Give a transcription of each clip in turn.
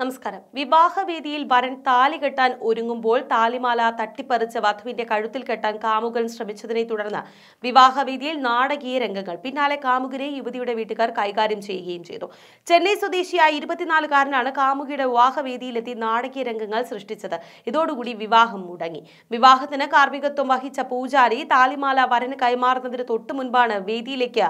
നമസ്കാരം വിവാഹവേദിയിൽ വരൻ താലി കെട്ടാൻ ഒരുങ്ങുമ്പോൾ താലിമാല തട്ടിപ്പറിച്ച് വധുവിന്റെ കഴുത്തിൽ കെട്ടാൻ കാമുകൻ ശ്രമിച്ചതിനെ തുടർന്ന് വിവാഹവേദിയിൽ നാടകീയ രംഗങ്ങൾ പിന്നാലെ കാമുകനെ യുവതിയുടെ വീട്ടുകാർ കൈകാര്യം ചെയ്യുകയും ചെയ്തു ചെന്നൈ സ്വദേശിയായ ഇരുപത്തിനാലുകാരനാണ് കാമുകിയുടെ വിവാഹവേദിയിലെത്തി നാടകീയ രംഗങ്ങൾ സൃഷ്ടിച്ചത് ഇതോടുകൂടി വിവാഹം മുടങ്ങി വിവാഹത്തിന് കാർമ്മികത്വം വഹിച്ച പൂജാരി താലിമാല വരന് കൈമാറുന്നതിന് തൊട്ടു മുൻപാണ് വേദിയിലേക്ക്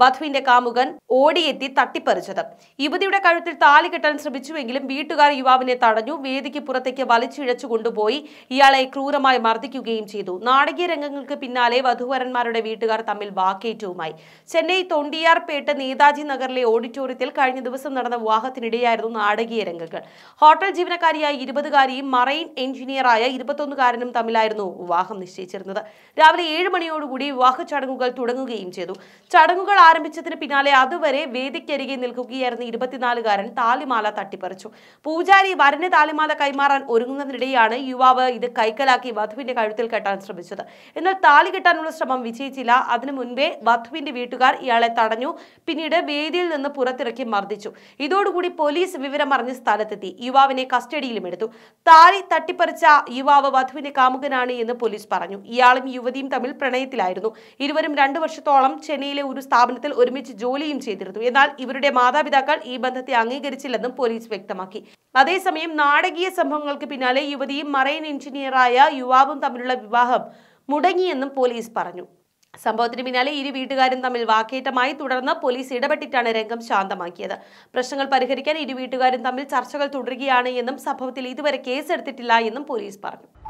വധുവിന്റെ കാമുകൻ ഓടിയെത്തി തട്ടിപ്പറിച്ചത് യുവതിയുടെ കഴുത്തിൽ താലി കെട്ടാൻ ശ്രമിച്ചുവെങ്കിലും വീട്ടുകാർ യുവാവിനെ തടഞ്ഞു വേദിക്ക് പുറത്തേക്ക് വലിച്ചിഴച്ചു കൊണ്ടുപോയി ഇയാളെ ക്രൂരമായി മർദ്ദിക്കുകയും ചെയ്തു നാടകീയ രംഗങ്ങൾക്ക് പിന്നാലെ വധുവരന്മാരുടെ വീട്ടുകാർ തമ്മിൽ വാക്കേറ്റവുമായി ചെന്നൈ തൊണ്ടിയാർപേട്ട് നേതാജി നഗറിലെ ഓഡിറ്റോറിയത്തിൽ കഴിഞ്ഞ ദിവസം നടന്ന വിവാഹത്തിനിടെയായിരുന്നു നാടകീയ രംഗങ്ങൾ ഹോട്ടൽ ജീവനക്കാരിയായ ഇരുപതുകാരിയും മറൈൻ എഞ്ചിനീയറായ ഇരുപത്തൊന്നുകാരനും തമ്മിലായിരുന്നു വിവാഹം നിശ്ചയിച്ചിരുന്നത് രാവിലെ ഏഴ് മണിയോടുകൂടി വിവാഹ ചടങ്ങുകൾ തുടങ്ങുകയും ചെയ്തു ചടങ്ങുകൾ ആരംഭിച്ചതിന് പിന്നാലെ അതുവരെ വേദിക്കരികെ നിൽക്കുകയായിരുന്ന ഇരുപത്തിനാലുകാരൻ താലിമാല തട്ടിപ്പറിച്ചു പൂജാരി വരന് താലിമാല കൈമാറാൻ ഒരുങ്ങുന്നതിനിടെയാണ് യുവാവ് ഇത് കൈക്കലാക്കി വധുവിന്റെ കഴുത്തിൽ കെട്ടാൻ ശ്രമിച്ചത് എന്നാൽ താലി കെട്ടാനുള്ള ശ്രമം വിജയിച്ചില്ല അതിനു മുൻപേ വധുവിന്റെ വീട്ടുകാർ ഇയാളെ തടഞ്ഞു പിന്നീട് വേദിയിൽ നിന്ന് പുറത്തിറക്കി മർദ്ദിച്ചു ഇതോടുകൂടി പോലീസ് വിവരം അറിഞ്ഞ് സ്ഥലത്തെത്തി യുവാവിനെ കസ്റ്റഡിയിലും എടുത്തു താലി തട്ടിപ്പറിച്ച യുവാവ് വധുവിന്റെ കാമുകനാണ് എന്ന് പോലീസ് പറഞ്ഞു ഇയാളും യുവതിയും തമ്മിൽ പ്രണയത്തിലായിരുന്നു ഇരുവരും രണ്ടു വർഷത്തോളം ചെന്നൈയിലെ ഒരു സ്ഥാപനം സ്ഥാപനത്തിൽ ഒരുമിച്ച് ജോലിയും ചെയ്തിരുന്നു എന്നാൽ ഇവരുടെ മാതാപിതാക്കൾ ഈ ബന്ധത്തെ അംഗീകരിച്ചില്ലെന്നും പോലീസ് വ്യക്തമാക്കി അതേസമയം നാടകീയ സംഭവങ്ങൾക്ക് പിന്നാലെ യുവതിയും മറൈൻ എഞ്ചിനീയറായ യുവാവും തമ്മിലുള്ള വിവാഹം മുടങ്ങിയെന്നും പോലീസ് പറഞ്ഞു സംഭവത്തിന് പിന്നാലെ ഇരു വീട്ടുകാരും തമ്മിൽ വാക്കേറ്റമായി തുടർന്ന് പോലീസ് ഇടപെട്ടിട്ടാണ് രംഗം ശാന്തമാക്കിയത് പ്രശ്നങ്ങൾ പരിഹരിക്കാൻ ഇരു വീട്ടുകാരും തമ്മിൽ ചർച്ചകൾ തുടരുകയാണ് എന്നും സംഭവത്തിൽ ഇതുവരെ കേസെടുത്തിട്ടില്ല എന്നും പോലീസ് പറഞ്ഞു